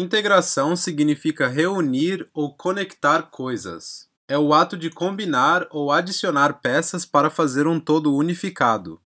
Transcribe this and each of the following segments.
Integração significa reunir ou conectar coisas. É o ato de combinar ou adicionar peças para fazer um todo unificado.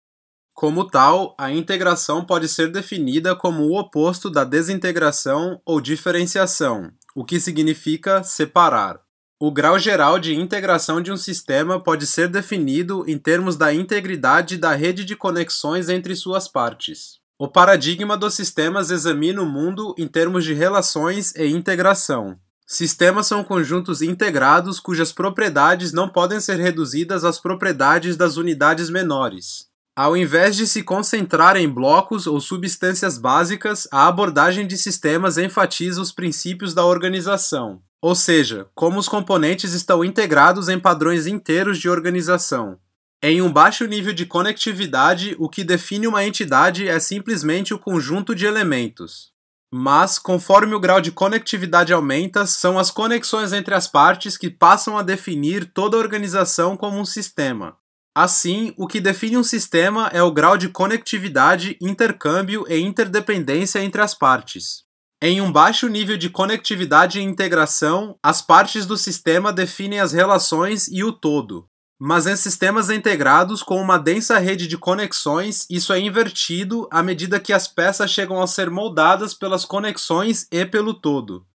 Como tal, a integração pode ser definida como o oposto da desintegração ou diferenciação, o que significa separar. O grau geral de integração de um sistema pode ser definido em termos da integridade da rede de conexões entre suas partes. O paradigma dos sistemas examina o mundo em termos de relações e integração. Sistemas são conjuntos integrados cujas propriedades não podem ser reduzidas às propriedades das unidades menores. Ao invés de se concentrar em blocos ou substâncias básicas, a abordagem de sistemas enfatiza os princípios da organização, ou seja, como os componentes estão integrados em padrões inteiros de organização. Em um baixo nível de conectividade, o que define uma entidade é simplesmente o conjunto de elementos. Mas, conforme o grau de conectividade aumenta, são as conexões entre as partes que passam a definir toda a organização como um sistema. Assim, o que define um sistema é o grau de conectividade, intercâmbio e interdependência entre as partes. Em um baixo nível de conectividade e integração, as partes do sistema definem as relações e o todo mas em sistemas integrados com uma densa rede de conexões, isso é invertido à medida que as peças chegam a ser moldadas pelas conexões e pelo todo.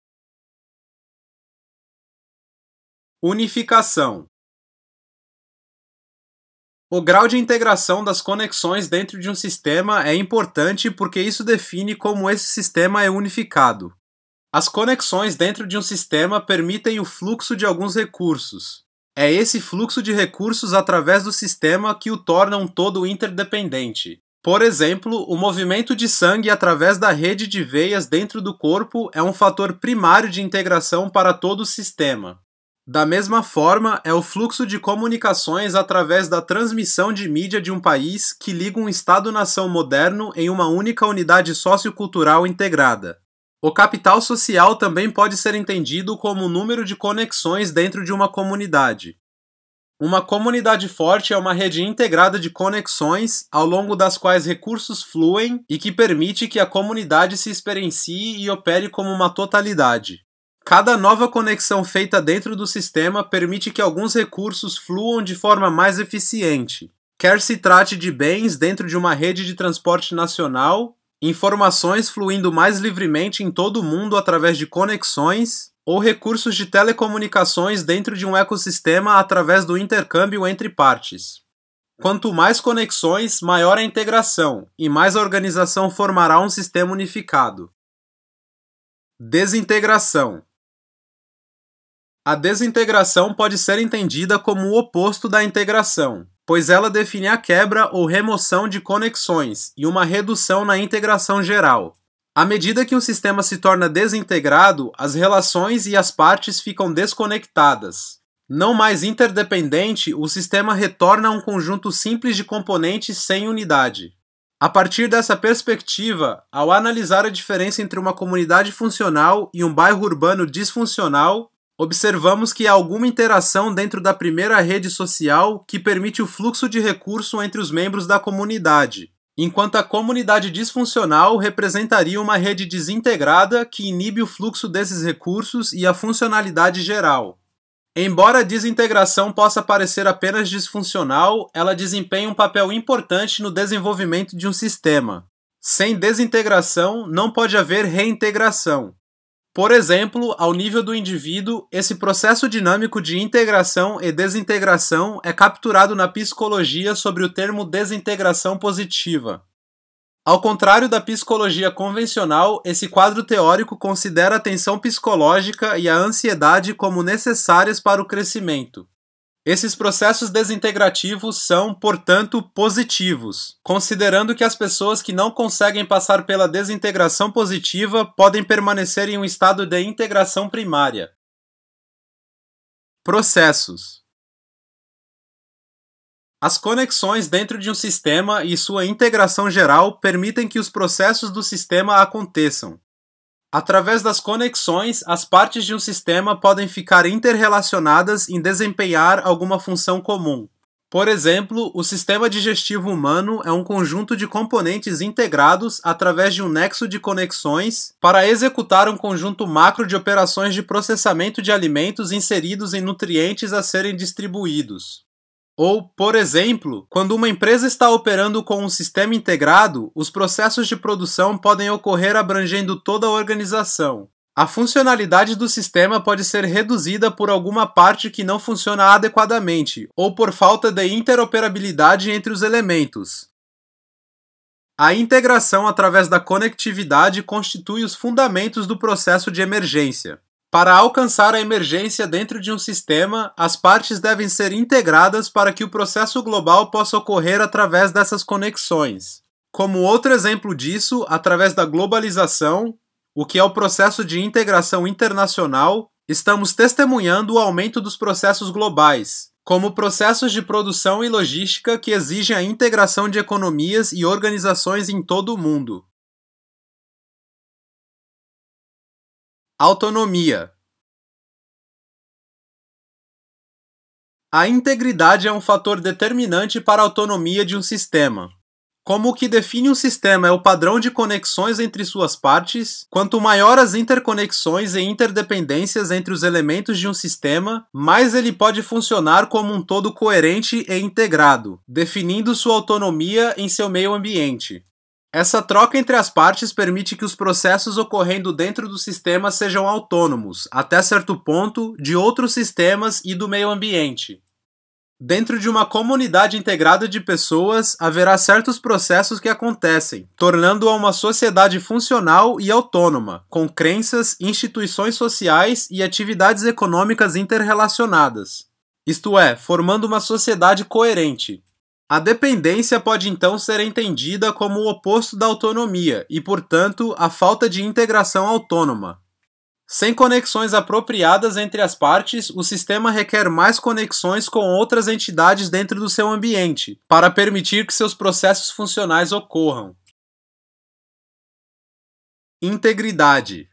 Unificação O grau de integração das conexões dentro de um sistema é importante porque isso define como esse sistema é unificado. As conexões dentro de um sistema permitem o fluxo de alguns recursos, é esse fluxo de recursos através do sistema que o torna um todo interdependente. Por exemplo, o movimento de sangue através da rede de veias dentro do corpo é um fator primário de integração para todo o sistema. Da mesma forma, é o fluxo de comunicações através da transmissão de mídia de um país que liga um Estado-nação moderno em uma única unidade sociocultural integrada. O capital social também pode ser entendido como o número de conexões dentro de uma comunidade. Uma comunidade forte é uma rede integrada de conexões ao longo das quais recursos fluem e que permite que a comunidade se experiencie e opere como uma totalidade. Cada nova conexão feita dentro do sistema permite que alguns recursos fluam de forma mais eficiente, quer se trate de bens dentro de uma rede de transporte nacional informações fluindo mais livremente em todo o mundo através de conexões ou recursos de telecomunicações dentro de um ecossistema através do intercâmbio entre partes. Quanto mais conexões, maior a integração e mais a organização formará um sistema unificado. Desintegração A desintegração pode ser entendida como o oposto da integração, pois ela define a quebra ou remoção de conexões e uma redução na integração geral. À medida que o sistema se torna desintegrado, as relações e as partes ficam desconectadas. Não mais interdependente, o sistema retorna a um conjunto simples de componentes sem unidade. A partir dessa perspectiva, ao analisar a diferença entre uma comunidade funcional e um bairro urbano disfuncional, observamos que há alguma interação dentro da primeira rede social que permite o fluxo de recurso entre os membros da comunidade, enquanto a comunidade disfuncional representaria uma rede desintegrada que inibe o fluxo desses recursos e a funcionalidade geral. Embora a desintegração possa parecer apenas disfuncional, ela desempenha um papel importante no desenvolvimento de um sistema. Sem desintegração, não pode haver reintegração, por exemplo, ao nível do indivíduo, esse processo dinâmico de integração e desintegração é capturado na psicologia sobre o termo desintegração positiva. Ao contrário da psicologia convencional, esse quadro teórico considera a tensão psicológica e a ansiedade como necessárias para o crescimento. Esses processos desintegrativos são, portanto, positivos, considerando que as pessoas que não conseguem passar pela desintegração positiva podem permanecer em um estado de integração primária. Processos As conexões dentro de um sistema e sua integração geral permitem que os processos do sistema aconteçam, Através das conexões, as partes de um sistema podem ficar interrelacionadas em desempenhar alguma função comum. Por exemplo, o sistema digestivo humano é um conjunto de componentes integrados através de um nexo de conexões para executar um conjunto macro de operações de processamento de alimentos inseridos em nutrientes a serem distribuídos. Ou, por exemplo, quando uma empresa está operando com um sistema integrado, os processos de produção podem ocorrer abrangendo toda a organização. A funcionalidade do sistema pode ser reduzida por alguma parte que não funciona adequadamente ou por falta de interoperabilidade entre os elementos. A integração através da conectividade constitui os fundamentos do processo de emergência. Para alcançar a emergência dentro de um sistema, as partes devem ser integradas para que o processo global possa ocorrer através dessas conexões. Como outro exemplo disso, através da globalização, o que é o processo de integração internacional, estamos testemunhando o aumento dos processos globais, como processos de produção e logística que exigem a integração de economias e organizações em todo o mundo. Autonomia. A integridade é um fator determinante para a autonomia de um sistema. Como o que define um sistema é o padrão de conexões entre suas partes, quanto maior as interconexões e interdependências entre os elementos de um sistema, mais ele pode funcionar como um todo coerente e integrado, definindo sua autonomia em seu meio ambiente. Essa troca entre as partes permite que os processos ocorrendo dentro do sistema sejam autônomos, até certo ponto, de outros sistemas e do meio ambiente. Dentro de uma comunidade integrada de pessoas, haverá certos processos que acontecem, tornando-a uma sociedade funcional e autônoma, com crenças, instituições sociais e atividades econômicas interrelacionadas. Isto é, formando uma sociedade coerente, a dependência pode então ser entendida como o oposto da autonomia e, portanto, a falta de integração autônoma. Sem conexões apropriadas entre as partes, o sistema requer mais conexões com outras entidades dentro do seu ambiente, para permitir que seus processos funcionais ocorram. Integridade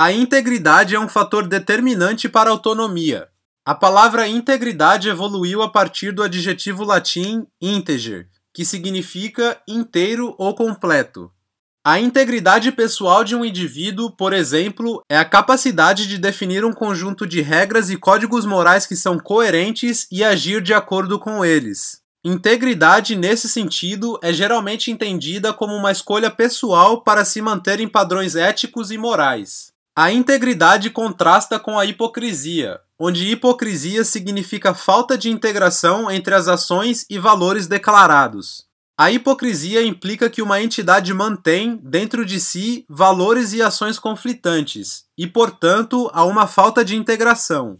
A integridade é um fator determinante para a autonomia, a palavra integridade evoluiu a partir do adjetivo latim integer, que significa inteiro ou completo. A integridade pessoal de um indivíduo, por exemplo, é a capacidade de definir um conjunto de regras e códigos morais que são coerentes e agir de acordo com eles. Integridade, nesse sentido, é geralmente entendida como uma escolha pessoal para se manter em padrões éticos e morais. A integridade contrasta com a hipocrisia, onde hipocrisia significa falta de integração entre as ações e valores declarados. A hipocrisia implica que uma entidade mantém, dentro de si, valores e ações conflitantes, e, portanto, há uma falta de integração.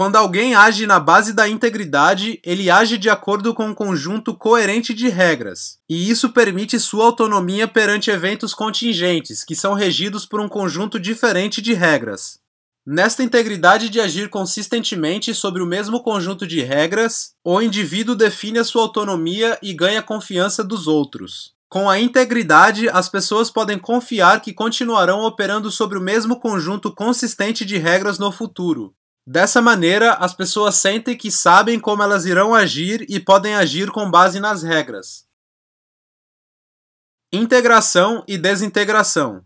Quando alguém age na base da integridade, ele age de acordo com um conjunto coerente de regras, e isso permite sua autonomia perante eventos contingentes, que são regidos por um conjunto diferente de regras. Nesta integridade de agir consistentemente sobre o mesmo conjunto de regras, o indivíduo define a sua autonomia e ganha confiança dos outros. Com a integridade, as pessoas podem confiar que continuarão operando sobre o mesmo conjunto consistente de regras no futuro, Dessa maneira, as pessoas sentem que sabem como elas irão agir e podem agir com base nas regras. Integração e desintegração.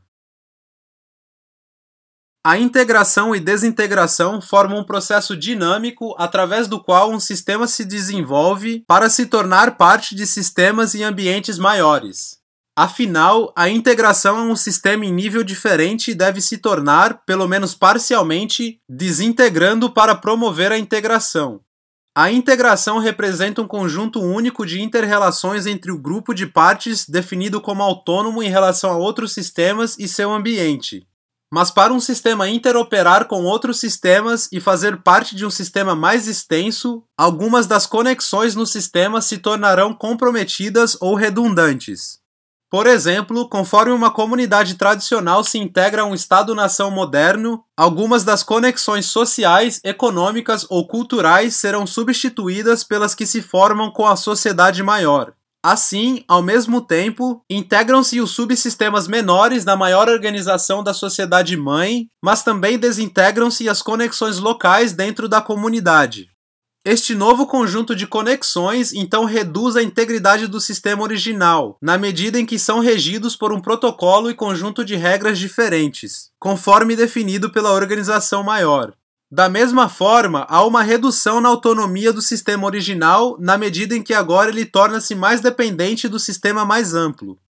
A integração e desintegração formam um processo dinâmico através do qual um sistema se desenvolve para se tornar parte de sistemas e ambientes maiores. Afinal, a integração é um sistema em nível diferente e deve se tornar, pelo menos parcialmente, desintegrando para promover a integração. A integração representa um conjunto único de interrelações entre o grupo de partes definido como autônomo em relação a outros sistemas e seu ambiente. Mas para um sistema interoperar com outros sistemas e fazer parte de um sistema mais extenso, algumas das conexões no sistema se tornarão comprometidas ou redundantes. Por exemplo, conforme uma comunidade tradicional se integra a um Estado-nação moderno, algumas das conexões sociais, econômicas ou culturais serão substituídas pelas que se formam com a sociedade maior. Assim, ao mesmo tempo, integram-se os subsistemas menores da maior organização da sociedade mãe, mas também desintegram-se as conexões locais dentro da comunidade. Este novo conjunto de conexões então reduz a integridade do sistema original, na medida em que são regidos por um protocolo e conjunto de regras diferentes, conforme definido pela organização maior. Da mesma forma, há uma redução na autonomia do sistema original, na medida em que agora ele torna-se mais dependente do sistema mais amplo.